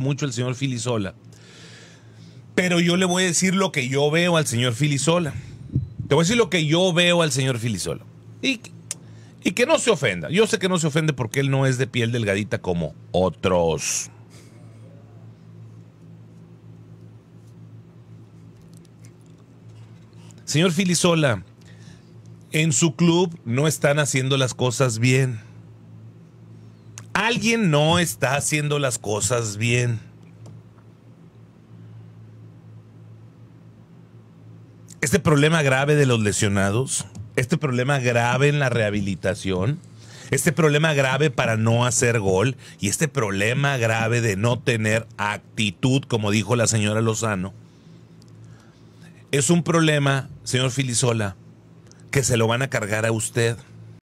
mucho el señor Filisola. Pero yo le voy a decir lo que yo veo al señor Filisola. Te voy a decir lo que yo veo al señor Filisola. Y, y que no se ofenda. Yo sé que no se ofende porque él no es de piel delgadita como otros. Señor Filisola, en su club no están haciendo las cosas bien. Alguien no está haciendo las cosas bien. Este problema grave de los lesionados, este problema grave en la rehabilitación, este problema grave para no hacer gol y este problema grave de no tener actitud, como dijo la señora Lozano, es un problema, señor Filisola, que se lo van a cargar a usted.